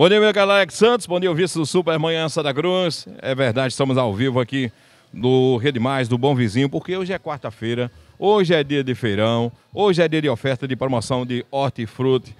Bom dia, meu galera Alex Santos. Bom dia, o vice do Supermanhã Santa Cruz. É verdade, estamos ao vivo aqui no Rede Mais, do Bom Vizinho, porque hoje é quarta-feira, hoje é dia de feirão, hoje é dia de oferta de promoção de hortifruti.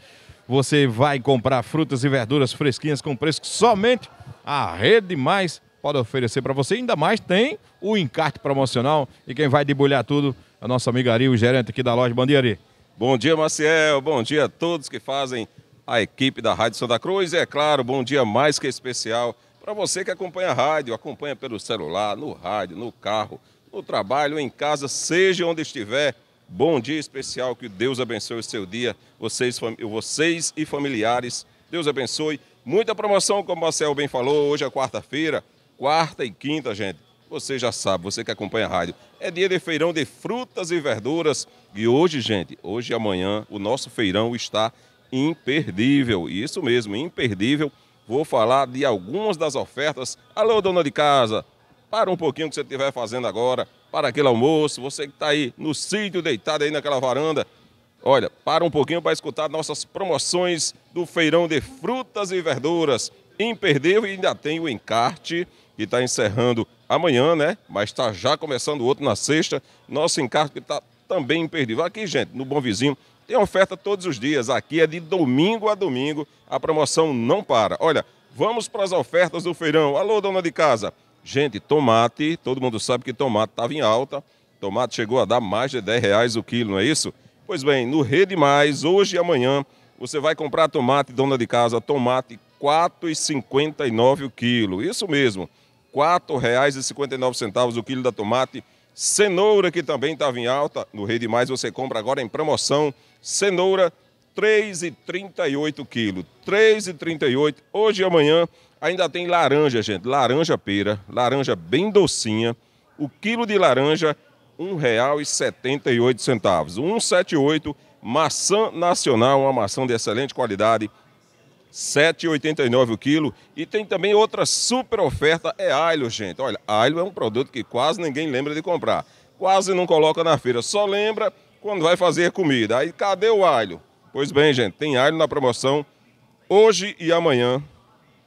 Você vai comprar frutas e verduras fresquinhas com preço que somente a Rede Mais pode oferecer para você. Ainda mais tem o encarte promocional e quem vai debulhar tudo é a nossa amiga Ari, o gerente aqui da loja. Bom dia, Ari. Bom dia, Maciel. Bom dia a todos que fazem a equipe da Rádio Santa Cruz. E é claro, bom dia mais que especial para você que acompanha a rádio, acompanha pelo celular, no rádio, no carro, no trabalho, em casa, seja onde estiver. Bom dia especial, que Deus abençoe o seu dia, vocês, vocês e familiares. Deus abençoe. Muita promoção, como o Marcel bem falou, hoje é quarta-feira, quarta e quinta, gente. Você já sabe, você que acompanha a rádio, é dia de feirão de frutas e verduras. E hoje, gente, hoje e amanhã, o nosso feirão está imperdível. Isso mesmo, imperdível. Vou falar de algumas das ofertas. Alô, dona de casa, para um pouquinho que você estiver fazendo agora, para aquele almoço, você que está aí no sítio, deitado aí naquela varanda. Olha, para um pouquinho para escutar nossas promoções do feirão de frutas e verduras. Imperdível e ainda tem o encarte que está encerrando amanhã, né? Mas está já começando outro na sexta. Nosso encarte que está também imperdível. Aqui, gente, no Bom Vizinho, tem oferta todos os dias. Aqui é de domingo a domingo. A promoção não para. Olha, vamos para as ofertas do feirão. Alô, dona de casa. Gente, tomate, todo mundo sabe que tomate estava em alta. Tomate chegou a dar mais de 10 reais o quilo, não é isso? Pois bem, no Rede Mais, hoje e amanhã, você vai comprar tomate, dona de casa, tomate R$ 4,59 o quilo. Isso mesmo, R$ 4,59 o quilo da tomate Cenoura, que também estava em alta, no Rede Mais você compra agora em promoção. Cenoura, 3,38 quilos. 3,38. Hoje e amanhã ainda tem laranja, gente. Laranja pera, laranja bem docinha. O quilo de laranja, R$ 1,78. 1,78. Maçã nacional, uma maçã de excelente qualidade, 7,89 o quilo. E tem também outra super oferta, é alho, gente. Olha, alho é um produto que quase ninguém lembra de comprar. Quase não coloca na feira, só lembra quando vai fazer comida. Aí cadê o alho? Pois bem, gente, tem alho na promoção hoje e amanhã.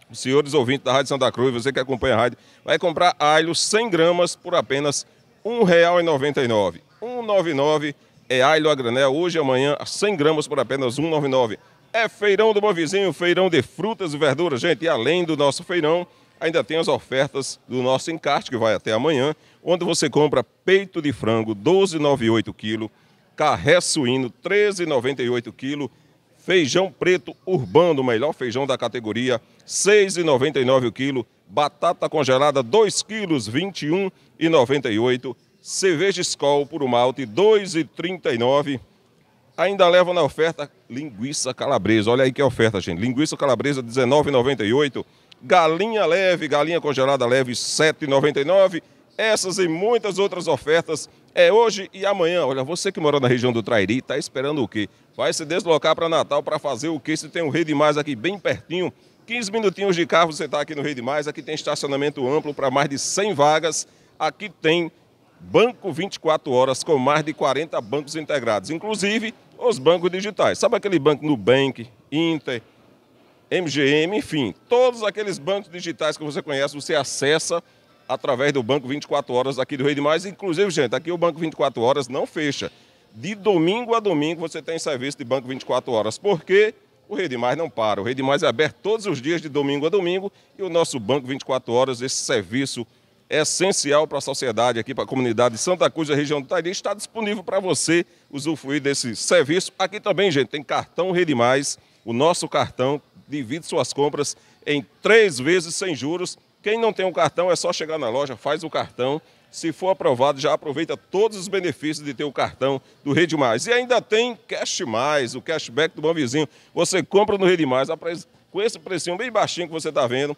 Os senhores ouvintes da Rádio Santa Cruz, você que acompanha a rádio, vai comprar alho 100 gramas por apenas R$ 1,99. R$ 1,99 é alho a granel, hoje e amanhã, 100 gramas por apenas R$ 1,99. É feirão do Bom Vizinho, feirão de frutas e verduras, gente. E além do nosso feirão, ainda tem as ofertas do nosso encarte, que vai até amanhã, onde você compra peito de frango, 12,98 kg, carré suíno, 13,98 kg, feijão preto urbano, o melhor feijão da categoria, 6,99 kg, batata congelada, 2 kg, 21,98 cerveja Skol por um malte, 2,39 ainda leva na oferta linguiça calabresa. Olha aí que é oferta, gente. Linguiça calabresa R$19,98. Galinha leve, galinha congelada leve R$7,99. Essas e muitas outras ofertas é hoje e amanhã. Olha, você que mora na região do Trairi, está esperando o quê? Vai se deslocar para Natal para fazer o quê? Se tem um Rei Mais aqui bem pertinho, 15 minutinhos de carro você está aqui no Rei Mais. Aqui tem estacionamento amplo para mais de 100 vagas. Aqui tem banco 24 horas com mais de 40 bancos integrados. Inclusive, os bancos digitais. Sabe aquele banco Nubank, Inter, MGM, enfim, todos aqueles bancos digitais que você conhece, você acessa através do Banco 24 Horas aqui do Rei Mais, Inclusive, gente, aqui o Banco 24 Horas não fecha. De domingo a domingo você tem serviço de Banco 24 Horas. Por quê? O Rede Mais não para. O Rede Mais é aberto todos os dias, de domingo a domingo, e o nosso Banco 24 Horas, esse serviço essencial para a sociedade aqui, para a comunidade de Santa Cruz, da região do Tairi, está disponível para você usufruir desse serviço. Aqui também, gente, tem cartão Rede Mais, o nosso cartão, divide suas compras em três vezes sem juros. Quem não tem um cartão é só chegar na loja, faz o cartão. Se for aprovado, já aproveita todos os benefícios de ter o cartão do Rede Mais. E ainda tem Cash Mais, o cashback do Bom Vizinho. Você compra no Rede Mais, com esse precinho bem baixinho que você está vendo,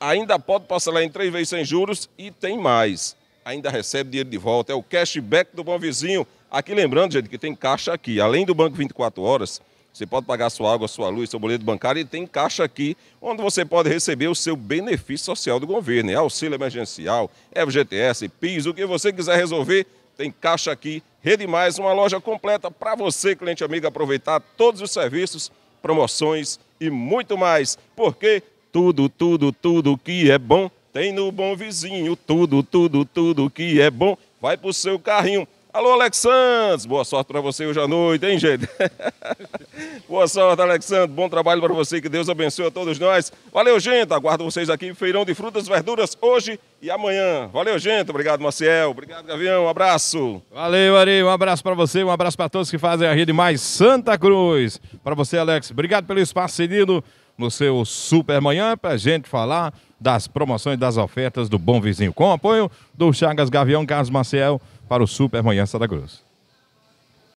ainda pode parcelar em três vezes sem juros e tem mais. Ainda recebe dinheiro de volta. É o cashback do Bom Vizinho. Aqui lembrando, gente, que tem caixa aqui. Além do banco 24 horas, você pode pagar sua água, sua luz, seu boleto bancário e tem caixa aqui onde você pode receber o seu benefício social do governo. É auxílio emergencial, é FGTS, PIS, o que você quiser resolver, tem caixa aqui. Rede Mais, uma loja completa para você, cliente amigo, aproveitar todos os serviços, promoções e muito mais. Porque tudo, tudo, tudo que é bom tem no bom vizinho. Tudo, tudo, tudo que é bom vai pro seu carrinho. Alô, Alexandre. boa sorte para você hoje à noite, hein, gente? boa sorte, Alexandre. bom trabalho para você, que Deus abençoe a todos nós. Valeu, gente, aguardo vocês aqui Feirão de Frutas e Verduras hoje e amanhã. Valeu, gente, obrigado, Maciel, obrigado, Gavião, um abraço. Valeu, Ari, um abraço para você, um abraço para todos que fazem a rede mais Santa Cruz. Para você, Alex, obrigado pelo espaço cedido no seu Supermanhã para a gente falar das promoções das ofertas do Bom Vizinho, com apoio do Chagas Gavião Carlos Maciel para o Supermanhã Santa Cruz.